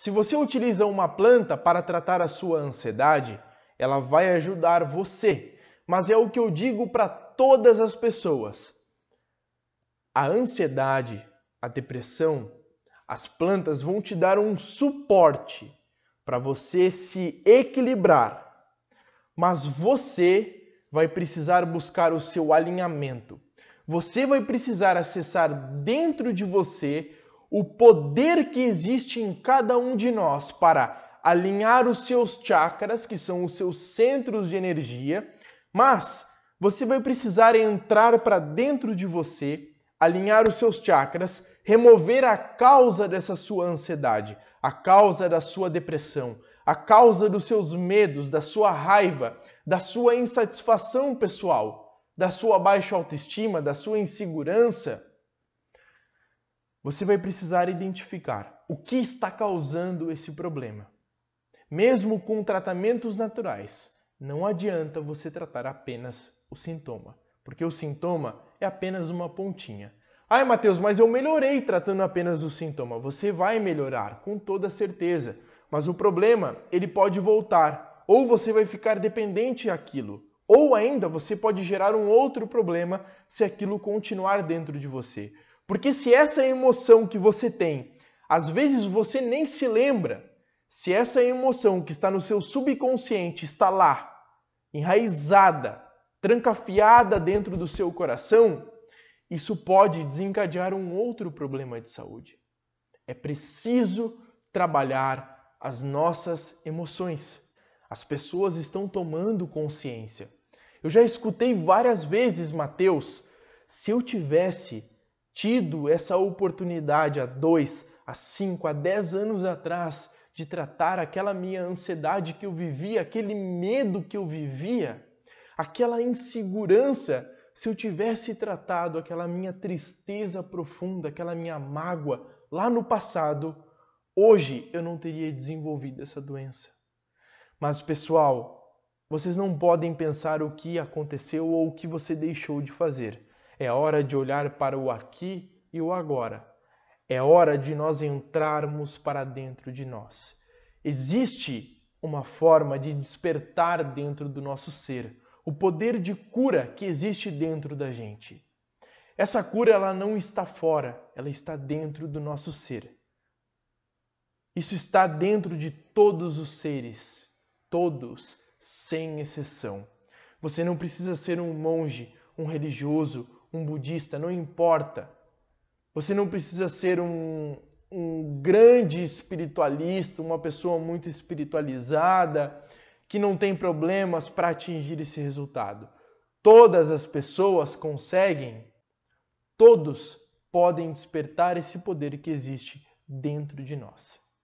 Se você utiliza uma planta para tratar a sua ansiedade, ela vai ajudar você, mas é o que eu digo para todas as pessoas. A ansiedade, a depressão, as plantas vão te dar um suporte para você se equilibrar, mas você vai precisar buscar o seu alinhamento. Você vai precisar acessar dentro de você o poder que existe em cada um de nós para alinhar os seus chakras, que são os seus centros de energia, mas você vai precisar entrar para dentro de você, alinhar os seus chakras, remover a causa dessa sua ansiedade, a causa da sua depressão, a causa dos seus medos, da sua raiva, da sua insatisfação pessoal, da sua baixa autoestima, da sua insegurança você vai precisar identificar o que está causando esse problema. Mesmo com tratamentos naturais, não adianta você tratar apenas o sintoma, porque o sintoma é apenas uma pontinha. Ai, Matheus, mas eu melhorei tratando apenas o sintoma. Você vai melhorar, com toda certeza, mas o problema, ele pode voltar, ou você vai ficar dependente daquilo, ou ainda você pode gerar um outro problema se aquilo continuar dentro de você. Porque se essa emoção que você tem, às vezes você nem se lembra, se essa emoção que está no seu subconsciente está lá, enraizada, trancafiada dentro do seu coração, isso pode desencadear um outro problema de saúde. É preciso trabalhar as nossas emoções. As pessoas estão tomando consciência. Eu já escutei várias vezes, Mateus, se eu tivesse tido essa oportunidade há dois, há cinco, há dez anos atrás de tratar aquela minha ansiedade que eu vivia, aquele medo que eu vivia, aquela insegurança, se eu tivesse tratado aquela minha tristeza profunda, aquela minha mágoa lá no passado, hoje eu não teria desenvolvido essa doença. Mas pessoal, vocês não podem pensar o que aconteceu ou o que você deixou de fazer. É hora de olhar para o aqui e o agora. É hora de nós entrarmos para dentro de nós. Existe uma forma de despertar dentro do nosso ser, o poder de cura que existe dentro da gente. Essa cura ela não está fora, ela está dentro do nosso ser. Isso está dentro de todos os seres, todos, sem exceção. Você não precisa ser um monge, um religioso, um budista, não importa. Você não precisa ser um, um grande espiritualista, uma pessoa muito espiritualizada, que não tem problemas para atingir esse resultado. Todas as pessoas conseguem, todos podem despertar esse poder que existe dentro de nós.